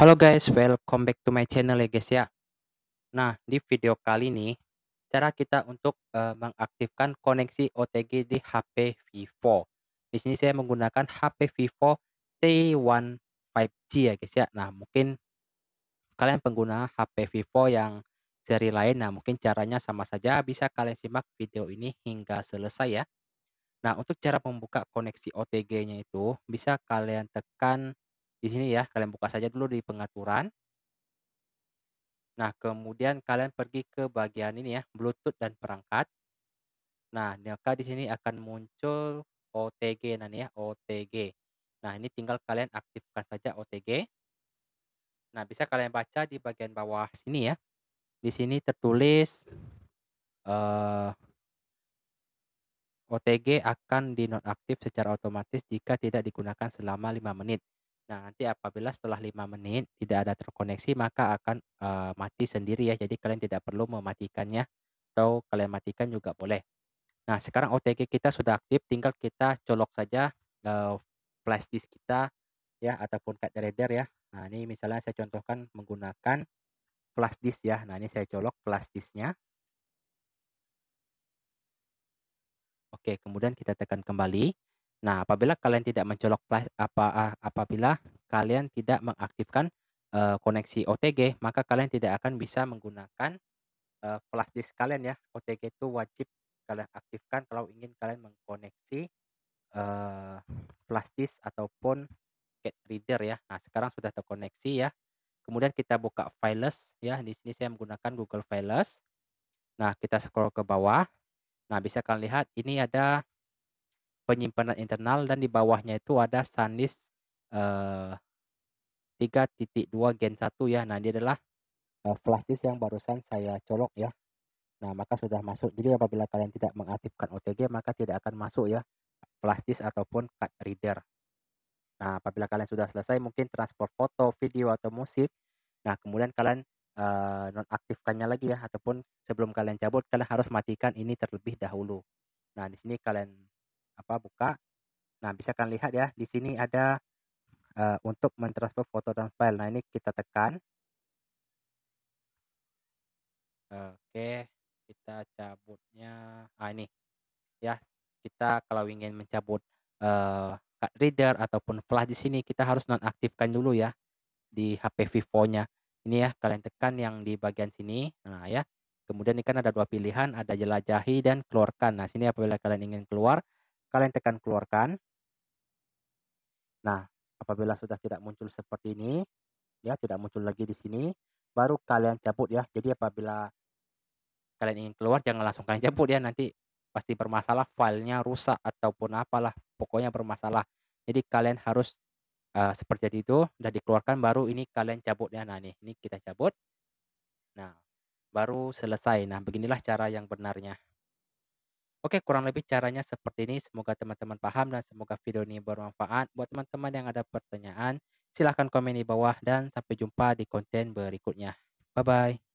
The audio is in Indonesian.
Halo guys, welcome back to my channel ya guys ya. Nah, di video kali ini cara kita untuk uh, mengaktifkan koneksi OTG di HP Vivo. Di sini saya menggunakan HP Vivo T1 5G ya guys ya. Nah, mungkin kalian pengguna HP Vivo yang seri lain, nah mungkin caranya sama saja bisa kalian simak video ini hingga selesai ya. Nah, untuk cara membuka koneksi OTG-nya itu bisa kalian tekan di sini ya, kalian buka saja dulu di pengaturan. Nah, kemudian kalian pergi ke bagian ini ya, Bluetooth dan perangkat. Nah, maka di sini akan muncul OTG nanti ya, OTG. Nah, ini tinggal kalian aktifkan saja OTG. Nah, bisa kalian baca di bagian bawah sini ya. Di sini tertulis uh, eh, OTG akan dinonaktif secara otomatis jika tidak digunakan selama 5 menit. Nah, nanti apabila setelah 5 menit tidak ada terkoneksi, maka akan uh, mati sendiri ya. Jadi kalian tidak perlu mematikannya atau kalian matikan juga boleh. Nah, sekarang OTG kita sudah aktif, tinggal kita colok saja uh, flash disk kita ya ataupun card reader ya. Nah, ini misalnya saya contohkan menggunakan flash disk ya. Nah, ini saya colok flash disknya. Oke, kemudian kita tekan kembali. Nah, apabila kalian tidak mencolok apa ah, apabila kalian tidak mengaktifkan uh, koneksi OTG, maka kalian tidak akan bisa menggunakan uh, flash disk kalian ya. OTG itu wajib kalian aktifkan kalau ingin kalian mengkoneksi uh, flash disk ataupun cat reader ya. Nah, sekarang sudah terkoneksi ya. Kemudian kita buka Files ya. Di sini saya menggunakan Google Files. Nah, kita scroll ke bawah. Nah, bisa kalian lihat ini ada penyimpanan internal dan di bawahnya itu ada SanDisk uh, 3.2 Gen 1 ya. Nah, ini adalah uh, flash disk yang barusan saya colok ya. Nah, maka sudah masuk. Jadi apabila kalian tidak mengaktifkan OTG maka tidak akan masuk ya flash disk ataupun card reader. Nah, apabila kalian sudah selesai mungkin transport foto, video atau musik. Nah, kemudian kalian uh, nonaktifkannya lagi ya ataupun sebelum kalian cabut kalian harus matikan ini terlebih dahulu. Nah, di sini kalian apa buka. Nah, bisa kalian lihat ya, di sini ada uh, untuk mentransfer foto dan file. Nah, ini kita tekan. Oke, kita cabutnya. Ah, ini. Ya, kita kalau ingin mencabut uh, card reader ataupun flash di sini, kita harus nonaktifkan dulu ya di HP Vivo-nya. Ini ya, kalian tekan yang di bagian sini. Nah, ya. Kemudian ini kan ada dua pilihan, ada jelajahi dan keluarkan. Nah, sini apabila kalian ingin keluar, kalian tekan keluarkan. Nah, apabila sudah tidak muncul seperti ini, ya tidak muncul lagi di sini, baru kalian cabut ya. Jadi apabila kalian ingin keluar jangan langsung kalian cabut ya, nanti pasti bermasalah filenya rusak ataupun apalah, pokoknya bermasalah. Jadi kalian harus uh, seperti itu, sudah dikeluarkan baru ini kalian cabut ya. Nah, nih ini kita cabut. Nah, baru selesai. Nah, beginilah cara yang benarnya. Oke, kurang lebih caranya seperti ini. Semoga teman-teman paham dan semoga video ini bermanfaat. Buat teman-teman yang ada pertanyaan, silahkan komen di bawah dan sampai jumpa di konten berikutnya. Bye-bye.